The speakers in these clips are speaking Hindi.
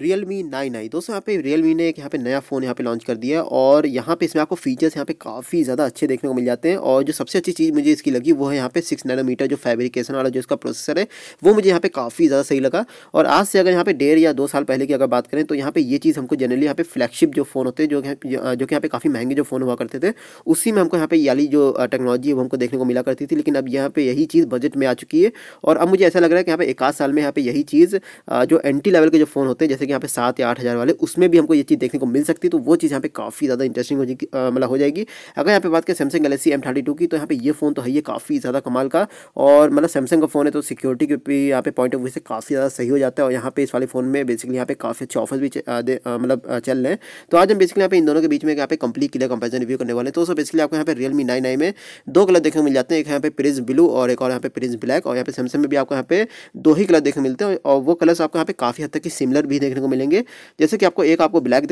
रियल मी नाइन आई दोस्तों यहाँ पे रियल मी ने एक यहाँ पे नया फ़ोन यहाँ पे लॉन्च कर दिया है और यहाँ पे इसमें आपको फीचर्स यहाँ पे काफ़ी ज़्यादा अच्छे देखने को मिल जाते हैं और जो सबसे अच्छी चीज़ मुझे इसकी लगी वो है यहाँ पे सिक्स नैनोमीटर जो फैब्रिकेशन वाला जो इसका प्रोसेसर है वो मुझे यहाँ पे काफ़ी ज़्यादा सही लगा और आज से अगर यहाँ पे डेढ़ या दो साल पहले की अगर बात करें तो यहाँ पे ये चीज़ हमको जनरली यहाँ पे फ्लैगशिप जो फ़ोन होते हैं जो जो कि यहाँ पे काफ़ी महंगे जो फ़ोन हुआ करते थे उसी में हमको यहाँ पे याली जो टेक्नोलॉजी है वो हमको देखने को मिला करती थी लेकिन अब यहाँ पे यही चीज़ बजट में आ चुकी है और अब मुझे ऐसा लग रहा है कि यहाँ पे एक साल में यहाँ पे यही चीज़ जो एंटी लेवल के जो फ़ोन होते हैं जैसे कि यहाँ पे सात या आठ हज़ार वाले उसमें भी हमको ये चीज़ देखने को मिल सकती है तो वो चीज़ यहाँ पे काफ़ी ज़्यादा इंटरेस्टिंग हो जाएगी मतलब हो जाएगी अगर यहाँ पे बात करें Samsung Galaxy M thirty two की तो यहाँ पे ये फ़ोन तो है ये काफ़ी ज़्यादा कमाल का और मतलब सैमसंग का फ़ोन है तो सिक्योरिटी के भी यहाँ पे पॉइंट ऑफ व्यू से काफ़ी ज़्यादा सही हो जाता है और यहाँ पे इस वाले फ़ोन में बेसिकली यहाँ पे काफ़ी अच्छे ऑफर्स भी मतलब चल रहे हैं तो आज हम बेसिकली यहाँ पे इन दोनों के बीच में यहाँ पे कंप्लीट क्लियर कंपेरिजन रिव्यू करने वाले तो सो बेसिकली आपको यहाँ पे रियलमी नाइन आई में दो कलर देखने को मिल जाते हैं एक यहाँ पे प्रिंस ब्लू और एक और यहाँ पे प्रिंस ब्लैक और यहाँ पे सैमसंग में भी आपको यहाँ पे दो ही कलर देखने मिलते हैं और वो कलर्स आपको यहाँ पे काफ़ी हद तक सिमिलर भी देखने देखने को मिलेंगे जैसे कि आपको एक आपको ब्लैक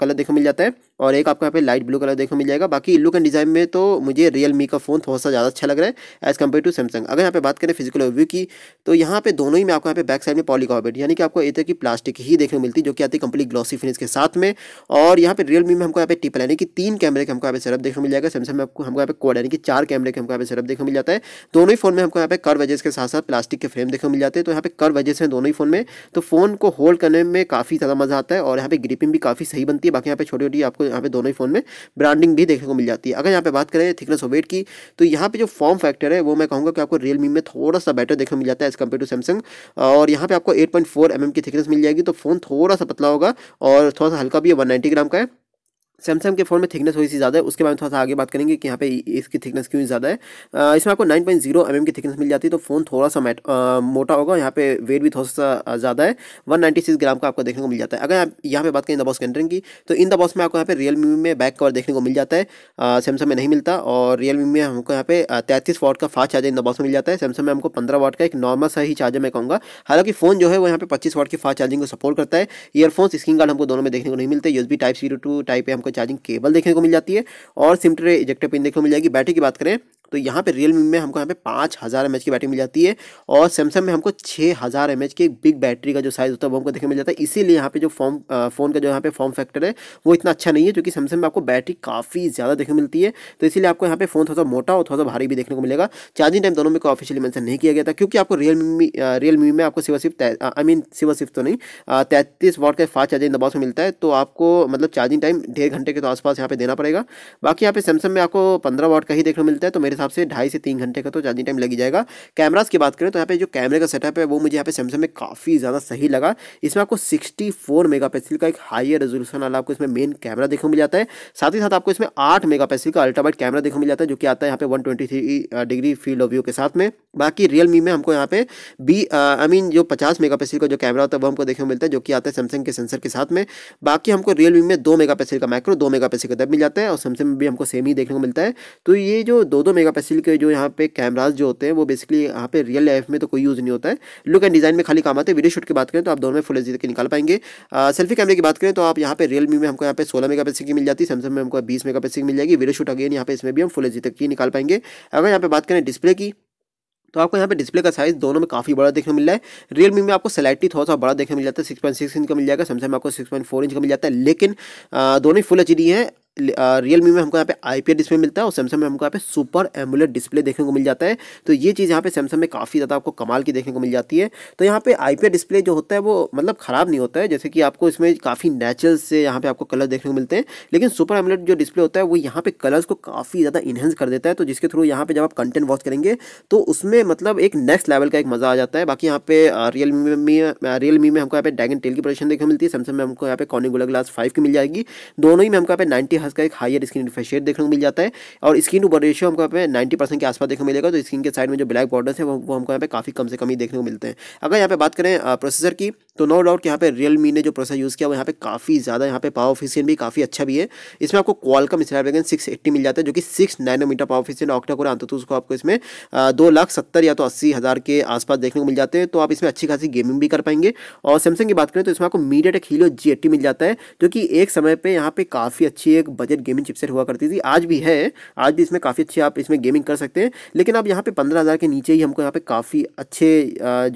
कलर देखने मिल जाता है और एक आपको यहाँ पे लाइट ब्लू कलर देखने मिल जाएगा बाकी लुक एंड डिज़ाइन में तो मुझे रियल का फ़ोन थोड़ा सा ज़्यादा अच्छा लग रहा है एज़ कम्पेयर टू सैमसंग अगर यहाँ पे बात करें फिजिकल रिव्यू की तो यहाँ पे दोनों ही में आपको यहाँ पे बैक साइड में पॉलीकॉबेट यानी कि आपको एक की प्लास्टिक ही देखने मिलती जो कि आती है कंप्लीट ग्लॉसी फिनिश के साथ में और यहाँ पे रियल में हमको यहाँ पे टिपल यानी कि तीन कैमरे के हमको यहाँ पे सेटअप देखने मिल जाएगा सैमसंग में आपको हमको यहाँ पे कोड यानी कि चार कैमरे के हमको यहाँ पे सेटअप देखने मिल जाता है दोनों ही फोन में हमको यहाँ पे कर वजह के साथ साथ प्लास्टिक के फ्रेम देखने मिल जाते हैं तो यहाँ पे कर वजह से दोनों ही फोन में तो फोन को होल्ड करने में काफ़ी ज़्यादा मज़ा आता है और यहाँ पे ग्रिपिंग भी काफ़ी सही बनती है बाकी यहाँ पे छोटी छोटी आपको यहाँ पे दोनों ही फ़ोन में ब्रांडिंग भी देखने को मिल जाती है अगर यहाँ पे बात करें थिकनेस ऑफ वेट की तो यहाँ पे जो फॉर्म फैक्टर है वो मैं कहूँगा कि आपको रियलमी में थोड़ा सा बेटर देखने को मिल जाता है एज़ कम्पेयर टू सैमसंग और यहाँ पर आपको एट पॉइंट mm की थिकनेस मिल जाएगी तो फ़ोन थोड़ा सा पतला होगा और थोड़ा सा हल्का भी है वन ग्राम का है सैमसंग के फोन में थिकनेस थोड़ी सी ज़्यादा है उसके बारे में थोड़ा सा आगे बात करेंगे कि यहाँ पे इसकी थिकनेस क्यों ज़्यादा है इसमें आपको 9.0 पॉइंट mm की थिकनेस मिल जाती है तो फ़ोन थोड़ा सा मैट आ, मोटा होगा यहाँ पे वेट भी थोड़ा सा ज़्यादा है 196 ग्राम का आपको देखने को मिल जाता है अगर आप यहाँ पर बात करें इन द बॉस कैंटरिंग की तो इन दबॉस में आपको यहाँ पर रियल में बैक कवर देखने को मिल जाता है सैमसंग में नहीं मिलता और रियल में हमको यहाँ पे तैंतीस वाट का फास्ट चार्जर इन द में मिल जाता है सैमसंग में हमको पंद्रह वाट का एक नॉर्मल सा ही चार्जर मैं कहूँगा हालांकि फ़ोन जो है वो यहाँ पे पच्चीस वॉट की फास्ट चार्जिंग को सपोर्ट करता है ईयरफोन स्क्रीन गार्ड हमको दोनों में देखने को नहीं मिलते use type C to type हम आपको चार्जिंग केबल देखने को मिल जाती है और सिम ट्रे इजेक्टर पिन देखने को मिल जाएगी बैटरी की बात करें तो यहाँ पे रियल में हमको यहाँ पे पाँच हज़ार एम की बैटरी मिल जाती है और सैमसंग में हमको छः हज़ार एम की बिग बैटरी का जो साइज़ होता है वो हमको देखने मिल जाता है इसीलिए यहाँ पे जो फॉर्म फ़ोन का जो यहाँ पे फॉर्म फैक्टर है वो इतना अच्छा नहीं है क्योंकि सैमसंग में आपको बैटरी काफ़ी ज़्यादा देखने मिलती है तो इसीलिए आपको यहाँ पे फ़ोन थोड़ा सा मोटा और थोड़ा सा भारी भी देखने को मिलेगा चार्जिंग टाइम दोनों में को ऑफिशियली मैंसन नहीं किया गया था क्योंकि आपको रियल रियल मी में आपको सिवा सिर्फ आई मीन सिवा सिर्फ तो नहीं तैंतीस वॉट का फास्ट चार्जिंग दबाव से मिलता है तो आपको मतलब चार्जिंग टाइम डेढ़ घंटे के तो आसपास यहाँ पे देना पड़ेगा बाकी यहाँ पे सैमसंग में आपको पंद्रह वाट का ही देखने को मिलता है तो मेरे हिसाब से ढाई से तीन घंटे का तो चार्जिंग टाइम लग ही जाएगा कैमराज की बात करें तो यहाँ पे जो कैमरे का सेटअप है वो मुझे यहाँ पे सैमसंग में काफ़ी ज़्यादा सही लगा इसमें आपको सिक्सटी फोर का एक हाईर रेजोल्यूशन वाला आपको इसमें मेन कैमरा देखने मिल जाता है साथ ही साथ आपको इसमें आठ मेगा का अल्ट्रावाइट कैमरा देखने मिल जाता है जो कि आता है यहाँ पे one degree field of view के साथ में बाकी रियलमी में हमको यहाँ पे बी आई मीन जो पचास मेगा का जो कैमरा होता है वो हमको देखने को मिलता है जो कि आता है सैमसंग के सेंसर के साथ में बाकी हमको रियलमी में दो मेगा का मैक्रो दो मेगा का दब मिल जाता है और सैमसंग में भी हमको सेम ही देखने को मिलता है तो ये जो दो दो मेगा देखिएगा पेसिल के जो यहाँ पे कैमराज जो होते हैं वो बेसिकली यहाँ पे रियल लाइफ में तो कोई यूज़ नहीं होता है लुक एंड डिज़ाइन में खाली काम आते हैं वीडियो शूट की बात करें तो आप दोनों में फुल एच के निकाल पाएंगे सेल्फी कैमरे की बात करें तो आप यहाँ पे रियलमी में हमको यहाँ पे सोलह मेगा की मिल जाती है सैमसंग में हमको बीस मेगा की मिल जाएगी वीडियो शूट अगेन यहाँ पे इसमें भी हम फुल एच तक की निकाल पाएंगे अगर यहाँ पे बात करें डिस्प्ले की तो आपको यहाँ पे डिस्प्ले का साइज दोनों में काफ़ी बड़ा देखने को मिल रहा है रियलमी में आपको सेलेक्टी थोड़ा सा बड़ा देखने मिल जाता है सिक्स पॉइंट सिक्स इंच का मिल जाएगा सैमसंग में आपको सिक्स पॉइंट फोर इंच का मिल जाता है लेकिन दोनों ही फुल एच डी है रियल मी में हमको यहाँ पे आई पी डिस्प्ले मिलता है और सैमसंग में हमको यहाँ पे सुपर एमुलेट डिस्प्ले देखने को मिल जाता है तो ये चीज़ यहाँ पे सैमसंग में काफ़ी ज़्यादा आपको कमाल की देखने को मिल जाती है तो यहाँ पे आई पी डिस्प्ले जो होता है वो मतलब ख़राब नहीं होता है जैसे कि आपको इसमें काफ़ी नेचुरल से यहाँ पे आपको कलर देखने को मिलते हैं लेकिन सुपर एमुलेट जो डिस्प्ले होता है वो यहाँ पे कलर्स को काफ़ी ज़्यादा इन्हेंस कर देता है तो जिसके थ्रू यहाँ पर जब आप कंटेंट वॉच करेंगे तो उसमें मतलब एक नेक्स्ट लेवल का एक मज़ा आ जाता है बाकी यहाँ पे रियल मी रियल मी में हमको यहाँ पे डैगन टेल की प्रोडक्शन देखने को मिलती है सैमसंग में हमको यहाँ पे कॉनिगुला ग्लास फाइव की मिल जाएगी दोनों ही में हमको यहाँ पे नाइन्टी हर्ज का एक हायर स्किन रिफ्रेशेट देखने को मिल जाता है और स्किन ऊपर रेशियो हमको यहाँ पे नाइन्टी परसेंट के आसपास देखने को मिलेगा तो स्किन के साइड में जो ब्लैक बॉर्डर्स है वो हमको यहाँ पे काफ़ी कम से कम ही देखने को मिलते हैं अगर यहाँ पे बात करें प्रोसेसर की तो नो डाउट यहाँ पे रियलमी ने जो प्रोसेसर यूज़ किया वो यहाँ पे काफ़ी ज़्यादा यहाँ पे पावर ऑफिशियन भी काफ़ी अच्छा भी है इसमें आपको क्वालकम स्नैपड्रैगन सिक्स एट्टी मिल जाता है जो कि six nanometer power efficient octa core आता तो उसको आपको इसमें दो लाख सत्तर या तो अस्सी हज़ार के आसपास देखने को मिल जाते हैं तो आप इसमें अच्छी खासी गेमिंग भी कर पाएंगे और सैमसंग की बात करें तो इसमें आपको MediaTek Helio G eighty मिल जाता है जो कि एक समय पर यहाँ पर काफ़ी अच्छी एक बजट गेमिंग चिपसेट हुआ करती थी आज भी है आज भी इसमें काफ़ी अच्छी आप इसमें गेमिंग कर सकते हैं लेकिन आप यहाँ पे पंद्रह हज़ार के नीचे ही हमको यहाँ पे काफ़ी अच्छे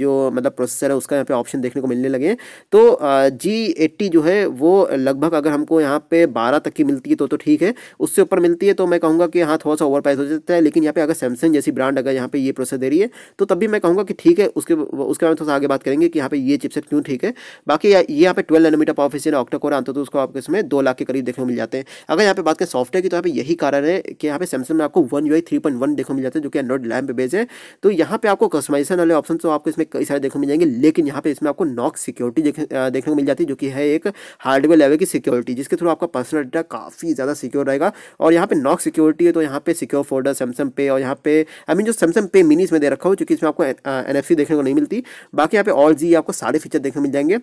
जो मतलब प्रोसेसर है उसका यहाँ पे ऑप्शन देखने को मिलने मिलने लगे तो जी एट्टी जो है वो लगभग अगर हमको यहाँ पे बारह तक की मिलती है तो तो ठीक है उससे ऊपर मिलती है तो मैं कहूँगा कि हाँ थोड़ा सा ओवर प्राइस हो जाता है लेकिन यहाँ पे अगर सैमसंग जैसी ब्रांड अगर यहाँ पे ये प्रोसेस दे रही है तो तब भी मैं कहूँगा कि ठीक है उसके उसके बारे में थोड़ा आगे बात करेंगे कि यहाँ पे ये चिपसेट क्यों ठीक है बाकी ये यहाँ पे twelve nanometer power efficient octa core आता तो उसको आपको इसमें दो लाख के करीब देखने को मिल जाते हैं अगर यहाँ पे बात करें सॉफ्टवेयर की तो यहाँ पे यही कारण है कि यहाँ पे सैमसंग में आपको one UI three point one देखने मिल जाते हैं जो कि एंड्रॉइड लैम पे बेस है तो यहाँ पे आपको कस्टमाइजेशन वाले ऑप्शन तो आपको इसमें कई सारे देखने मिल जाएंगे लेकिन यहाँ पे इसमें आपको नॉक सिक्योरिटी देखने को मिल जाती है जो कि है एक हार्डवेयर लेवल की सिक्योरिटी जिसके थ्रू आपका पर्सनल डाटा काफ़ी ज़्यादा सिक्योर रहेगा और यहाँ पे नॉक सिक्योरिटी है तो यहाँ पे सिक्योर फोल्डर सैमसंग पे और यहाँ पे आई मीन जो सैमसंग पे मिनी इसमें दे रखा हो चूँकि इसमें आपको एन देखने को नहीं मिलती बाकी यहाँ पे ऑल जी आपको सारे फीचर देखने को मिल जाएंगे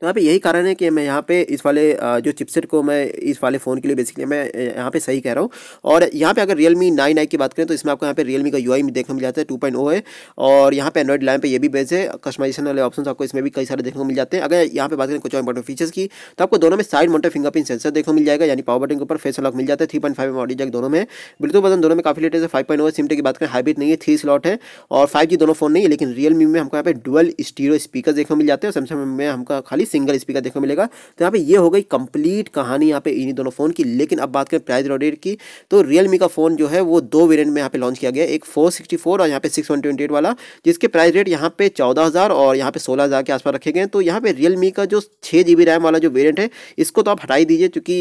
तो यहाँ पे यही कारण है कि मैं यहाँ पे इस वाले जो चिपसेट को मैं इस वाले फ़ोन के लिए बेसिकली मैं यहाँ पे सही कह रहा हूँ और यहाँ पे अगर Realme 9i की बात करें तो इसमें आपको यहाँ पे Realme का यू में देखने मिल जाता है टू पॉइंट ओ है और यहाँ पे एंड्रॉइड लाइन पे ये भी बेस है कस्टमाइजेशन वाले ऑप्शन आपको इसमें भी कई सारे देखने को मिल जाते हैं अगर यहाँ पे बात करें कुछ इंपॉर्टेंट फीचर्स की तो आपको दोनों में साइड फिंगर फिंगरप्रिंट सेंसर देखो मिल जाएगा यानी पावर बटन के ऊपर फेस लॉक मिल जाता है थ्री पॉइंट फाइव जैक दोनों में बिल्कुल बदन दोनों में काफ़ी लेटेस्ट है फाइव पॉइंट ओ सिमटे की बात करें हाइब्रिड नहीं है थ्री स्लॉट है और फाइव दोनों फोन नहीं है लेकिन रियलमी में हमको यहाँ पे डुअल स्टीरो स्पीकर देखने को मिल जाते हैं और सैमसंग में हमको खाली सिंगल स्पीकर देखने मिलेगा तो यहाँ पे ये हो गई कंप्लीट कहानी यहाँ पे इन दोनों फ़ोन की लेकिन अब बात करें प्राइस रेट की तो रियलमी का फ़ोन जो है वो दो वेरियंट में यहाँ पे लॉन्च किया गया एक फोर सिक्सटी फोर और यहाँ पे सिक्स वन ट्वेंटी एट वाला जिसके प्राइस रेट यहाँ पे चौदह हज़ार और यहाँ पे सोलह हज़ार के आसपास रखे गए तो यहाँ पे रियलमी का जो छः जी बी रैम वाला जो वेरियंट है इसको तो आप हटाई दीजिए क्योंकि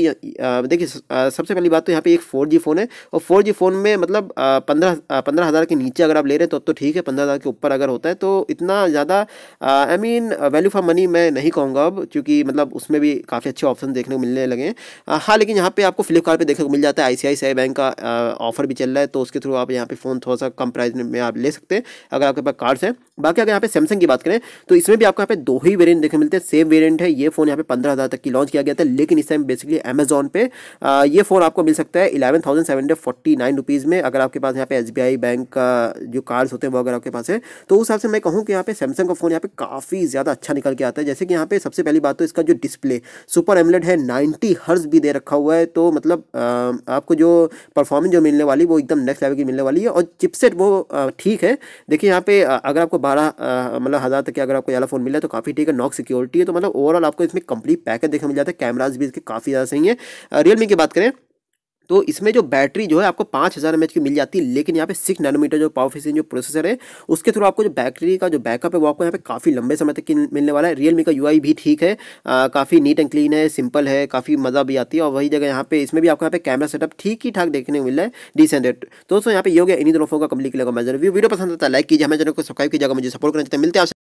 देखिए सबसे पहली बात तो यहाँ पे एक फोर जी फ़ोन है और फोर जी फ़ोन में मतलब पंद्रह पंद्रह हज़ार के नीचे अगर आप ले रहे हैं तो अब तो ठीक है पंद्रह हज़ार के ऊपर अगर होता है तो इतना ज़्यादा I mean value for money मैं नहीं कहूँगा करूँगा अब क्योंकि मतलब उसमें भी काफ़ी अच्छे ऑप्शन देखने को मिलने लगे हाँ लेकिन यहाँ पे आपको फ्लिपकार्ट पे देखने को मिल जाता है आई बैंक का ऑफर भी चल रहा है तो उसके थ्रू आप यहाँ पे फ़ोन थोड़ा सा कम प्राइस में आप ले सकते हैं अगर आपके पास कार्ड्स हैं बाकी अगर यहाँ पे सैमसंग की बात करें तो इसमें भी आपको यहाँ पे दो ही वेरियंट देखने मिलते हैं सेम वेरियंट है ये फोन यहाँ पे पंद्रह हज़ार तक की लॉन्च किया गया था लेकिन इस टाइम बेसिकली अमेजोन पे ये फोन आपको मिल सकता है eleven thousand seven hundred forty nine rupees में अगर आपके पास यहाँ पे एस बैंक का जो कार्ड्स होते हैं वो अगर आपके पास है तो उस हिसाब से मैं कहूँ कि यहाँ पे सैमसंग का फोन यहाँ पे काफ़ी ज़्यादा अच्छा निकल के आता है जैसे कि यहाँ पे सबसे पहली बात तो इसका जो डिस्प्ले सुपर एमलेट है नाइन्टी हर्ज भी दे रखा हुआ है तो मतलब आपको जो परफॉर्मेंस जो मिलने वाली वो एकदम नेक्स्ट लेवल की मिलने वाली है और चिपसेट वो ठीक है देखिए यहाँ पे अगर आपको बारह मतलब हज़ार तक के अगर आपको वाला फ़ोन मिला तो काफ़ी ठीक है नॉक सिक्योरिटी है तो मतलब ओवरऑल आपको इसमें कंप्लीट पैकेज देखने मिल जाता है कैमराज भी इसके काफ़ी ज़्यादा सही है रियलमी की बात करें तो इसमें जो बैटरी जो है आपको पाँच हज़ार एम की मिल जाती है लेकिन यहाँ पे सिक्स नैनोमीटर जो पावर फिशिंग जो प्रोसेसर है उसके थ्रू आपको जो बैटरी का जो बैकअप है वो आपको यहाँ पे काफ़ी लंबे समय तक मिलने वाला है रियलमी का यूआई भी ठीक है काफ़ी नीट एंड क्लीन है सिंपल है काफ़ी मज़ा भी आती है और वही जगह यहाँ पे इसमें भी आपको यहाँ पे कैमरा सेटअप ठीक ही ठाक देखने को मिल रहा है डिसेंडेड दोस्तों यहाँ पे ये हो गया का कंप्लीट लगेगा मैं रिव्यू वीडियो पसंद आता है लाइक कीजिए हमें चैनल को सब्सक्राइब कीजिएगा मुझे सपोर्ट करना चाहते मिलते हैं